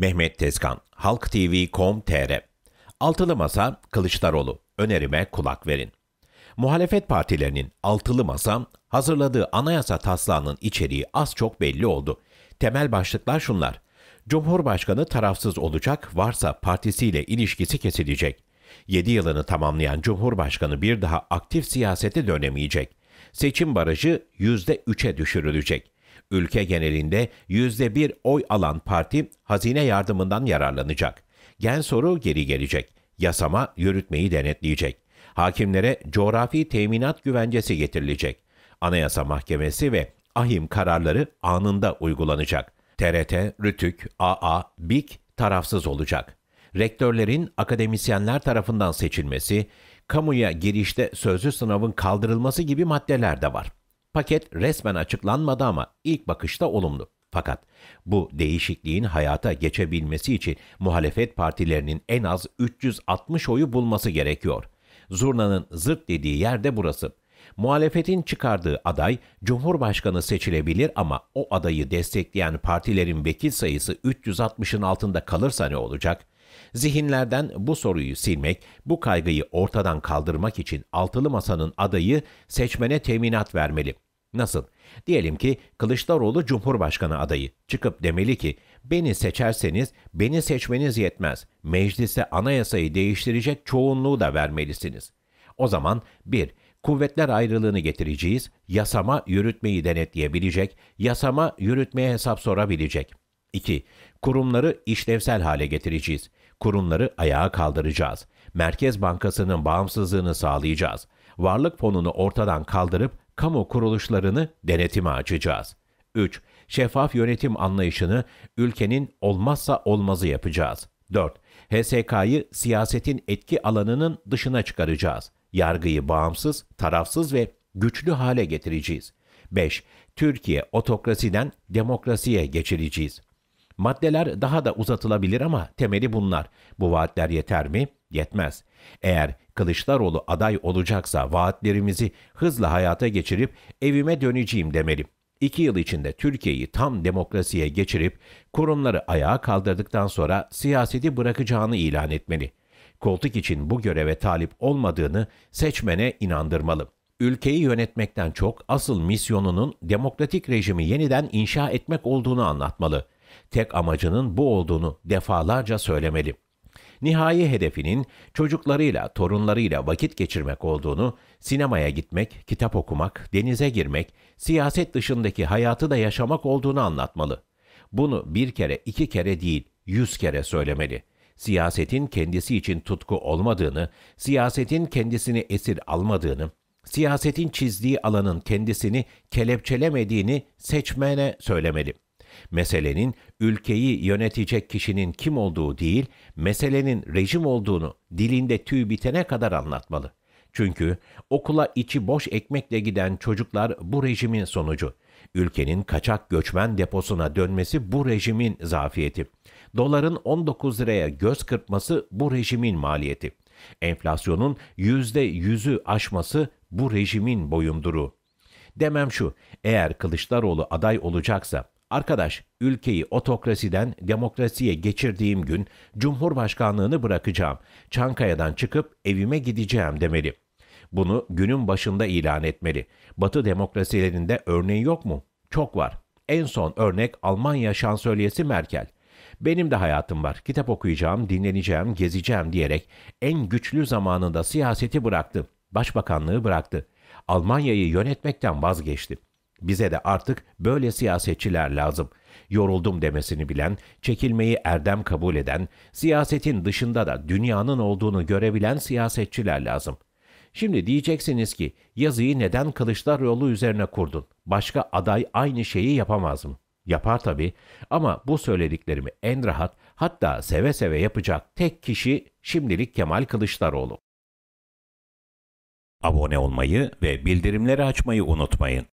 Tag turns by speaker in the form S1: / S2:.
S1: Mehmet Tezkan, halktv.com.tr Altılı Masa, Kılıçdaroğlu. Önerime kulak verin. Muhalefet partilerinin altılı masa hazırladığı anayasa taslağının içeriği az çok belli oldu. Temel başlıklar şunlar. Cumhurbaşkanı tarafsız olacak, varsa partisiyle ilişkisi kesilecek. 7 yılını tamamlayan Cumhurbaşkanı bir daha aktif siyasete dönemeyecek. Seçim barajı %3'e düşürülecek. Ülke genelinde %1 oy alan parti hazine yardımından yararlanacak. Gen soru geri gelecek. Yasama yürütmeyi denetleyecek. Hakimlere coğrafi teminat güvencesi getirilecek. Anayasa Mahkemesi ve ahim kararları anında uygulanacak. TRT, RTÜK, AA, BİK tarafsız olacak. Rektörlerin akademisyenler tarafından seçilmesi, kamuya girişte sözlü sınavın kaldırılması gibi maddeler de var. Paket resmen açıklanmadı ama ilk bakışta olumlu. Fakat bu değişikliğin hayata geçebilmesi için muhalefet partilerinin en az 360 oyu bulması gerekiyor. Zurnanın zırt dediği yer de burası. Muhalefetin çıkardığı aday Cumhurbaşkanı seçilebilir ama o adayı destekleyen partilerin vekil sayısı 360'ın altında kalırsa ne olacak? Zihinlerden bu soruyu silmek, bu kaygıyı ortadan kaldırmak için altılı masanın adayı seçmene teminat vermeli. Nasıl? Diyelim ki Kılıçdaroğlu Cumhurbaşkanı adayı çıkıp demeli ki beni seçerseniz beni seçmeniz yetmez. Meclise anayasayı değiştirecek çoğunluğu da vermelisiniz. O zaman 1 kuvvetler ayrılığını getireceğiz, yasama yürütmeyi denetleyebilecek, yasama yürütmeye hesap sorabilecek. 2. Kurumları işlevsel hale getireceğiz. Kurumları ayağa kaldıracağız. Merkez Bankası'nın bağımsızlığını sağlayacağız. Varlık fonunu ortadan kaldırıp kamu kuruluşlarını denetime açacağız. 3. Şeffaf yönetim anlayışını ülkenin olmazsa olmazı yapacağız. 4. HSK'yı siyasetin etki alanının dışına çıkaracağız. Yargıyı bağımsız, tarafsız ve güçlü hale getireceğiz. 5. Türkiye otokrasiden demokrasiye geçireceğiz. Maddeler daha da uzatılabilir ama temeli bunlar. Bu vaatler yeter mi? Yetmez. Eğer Kılıçdaroğlu aday olacaksa vaatlerimizi hızla hayata geçirip evime döneceğim demeli. İki yıl içinde Türkiye'yi tam demokrasiye geçirip kurumları ayağa kaldırdıktan sonra siyaseti bırakacağını ilan etmeli. Koltuk için bu göreve talip olmadığını seçmene inandırmalı. Ülkeyi yönetmekten çok asıl misyonunun demokratik rejimi yeniden inşa etmek olduğunu anlatmalı. Tek amacının bu olduğunu defalarca söylemeli. Nihai hedefinin çocuklarıyla, torunlarıyla vakit geçirmek olduğunu, sinemaya gitmek, kitap okumak, denize girmek, siyaset dışındaki hayatı da yaşamak olduğunu anlatmalı. Bunu bir kere, iki kere değil, yüz kere söylemeli.'' siyasetin kendisi için tutku olmadığını, siyasetin kendisini esir almadığını, siyasetin çizdiği alanın kendisini kelepçelemediğini seçmene söylemeli.'' Meselenin ülkeyi yönetecek kişinin kim olduğu değil, meselenin rejim olduğunu dilinde tüy bitene kadar anlatmalı. Çünkü okula içi boş ekmekle giden çocuklar bu rejimin sonucu. Ülkenin kaçak göçmen deposuna dönmesi bu rejimin zafiyeti. Doların 19 liraya göz kırpması bu rejimin maliyeti. Enflasyonun %100'ü aşması bu rejimin boyunduruğu. Demem şu, eğer Kılıçdaroğlu aday olacaksa Arkadaş, ülkeyi otokrasiden demokrasiye geçirdiğim gün Cumhurbaşkanlığını bırakacağım. Çankaya'dan çıkıp evime gideceğim demeli. Bunu günün başında ilan etmeli. Batı demokrasilerinde örneği yok mu? Çok var. En son örnek Almanya şansölyesi Merkel. Benim de hayatım var. Kitap okuyacağım, dinleneceğim, gezeceğim diyerek en güçlü zamanında siyaseti bıraktı. Başbakanlığı bıraktı. Almanya'yı yönetmekten vazgeçti. Bize de artık böyle siyasetçiler lazım. Yoruldum demesini bilen, çekilmeyi erdem kabul eden, siyasetin dışında da dünyanın olduğunu görebilen siyasetçiler lazım. Şimdi diyeceksiniz ki yazıyı neden Kılıçdaroğlu üzerine kurdun? Başka aday aynı şeyi yapamaz mı? Yapar tabii ama bu söylediklerimi en rahat hatta seve seve yapacak tek kişi şimdilik Kemal Kılıçdaroğlu. Abone olmayı ve bildirimleri açmayı unutmayın.